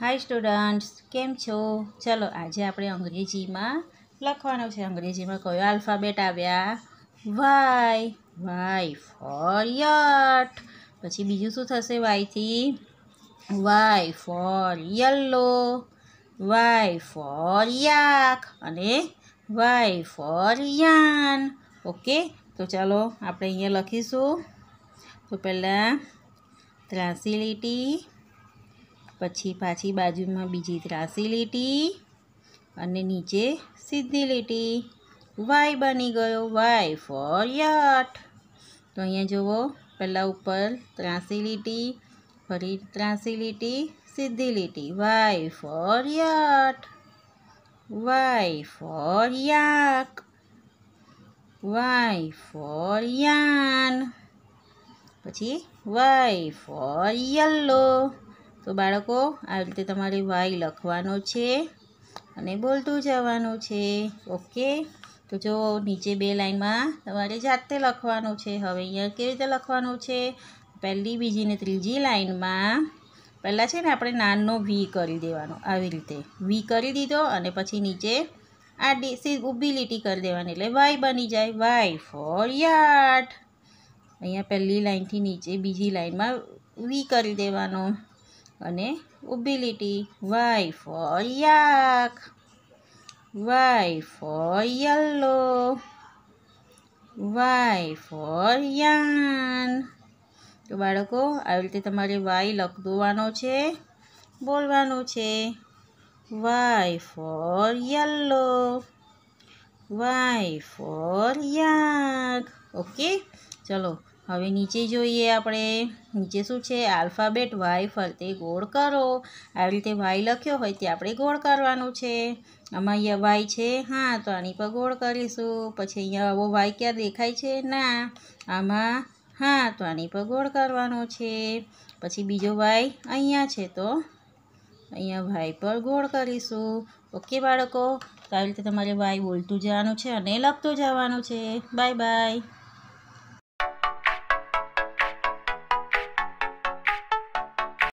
હાય students કેમ છો ચલો આજે આપણે અંગ્રેજીમાં લખવાનું છે અંગ્રેજીમાં કયો આલ્ફાબેટ આવ્યા વાય વાય ફોર યટ પછી બીજું શું થશે વાયથી Y for yellow Y for yak અને વાય ફોર યાન ઓકે તો ચાલો આપણે અહીંયા લખીશું તો પહેલાં ત્રાસી લીટી પછી પાછી બાજુમાં બીજી ત્રાસી લીટી અને નીચે સીધી લીટી વાય બની ગયો વાય ફોર યટ તો અહીંયા જુઓ પહેલાં ઉપર ત્રાસી લીટી ફરી ત્રાસી લીટી સીધી લીટી Y for yacht Y for yak Y for yarn પછી વાય ફોર યલો તો બાળકો આવી રીતે તમારે વાય લખવાનો છે અને બોલતું જવાનું છે ઓકે તો જો નીચે બે લાઈનમાં તમારે જાતે લખવાનું છે હવે અહીંયા કેવી રીતે લખવાનું છે પહેલી બીજી ને ત્રીજી લાઈનમાં પહેલાં છે ને આપણે નાનો વી કરી દેવાનો આવી રીતે વી કરી દીધો અને પછી નીચે આ ડી ઊભી લીટી કરી દેવાની એટલે વાય બની જાય વાય ફોર યાટ અહીંયા પહેલી લાઈનથી નીચે બીજી લાઈનમાં વી કરી દેવાનો અને ઊભી લીટી Y for yak Y for yellow Y for yarn તો બાળકો આવી રીતે તમારે વાય લખદોવાનો છે બોલવાનું છે Y for yellow Y for yak okay ચલો હવે નીચે જોઈએ આપણે નીચે શું છે આલ્ફાબેટ વાય ફરતે ગોળ કરો આવી રીતે વાય લખ્યો હોય તે આપણે ગોળ કરવાનું છે આમાં અહીંયા વાય છે હા તો આની પર ગોળ કરીશું પછી અહીંયા આવો વાય ક્યાં દેખાય છે ના આમાં હા તો આની પર ગોળ કરવાનો છે પછી બીજો વાય અહીંયા છે તો અહીંયા વાય પર ગોળ કરીશું ઓકે બાળકો તો આવી રીતે તમારે વાય બોલતું જવાનું છે અને લખતું જવાનું છે બાય બાય